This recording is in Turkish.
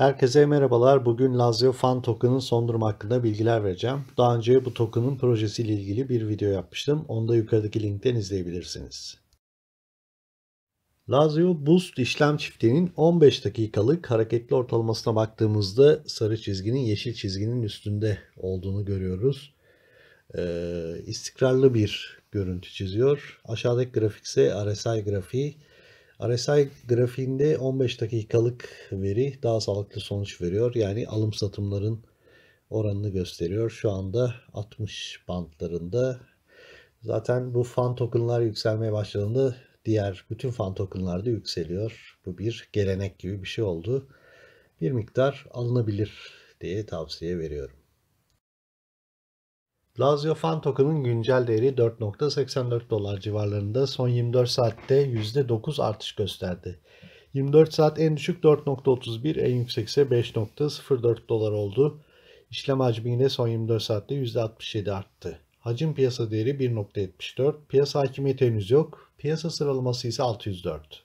Herkese merhabalar. Bugün Lazio Fan Token'ın son durum hakkında bilgiler vereceğim. Daha önce bu token'ın projesiyle ilgili bir video yapmıştım. Onu da yukarıdaki linkten izleyebilirsiniz. Lazio Boost işlem çiftliğinin 15 dakikalık hareketli ortalamasına baktığımızda sarı çizginin yeşil çizginin üstünde olduğunu görüyoruz. Ee, istikrarlı bir görüntü çiziyor. Aşağıdaki grafik ise RSI grafiği. RSI grafiğinde 15 dakikalık veri daha sağlıklı sonuç veriyor. Yani alım satımların oranını gösteriyor. Şu anda 60 bantlarında. Zaten bu fan tokenlar yükselmeye başladığında diğer bütün fan tokenlar da yükseliyor. Bu bir gelenek gibi bir şey oldu. Bir miktar alınabilir diye tavsiye veriyorum. Lazio fan token'ın güncel değeri 4.84 dolar civarlarında son 24 saatte %9 artış gösterdi. 24 saat en düşük 4.31 en yüksekse 5.04 dolar oldu. İşlem hacmi yine son 24 saatte %67 arttı. Hacim piyasa değeri 1.74, piyasa hakimiyeti henüz yok, piyasa sıralaması ise 604.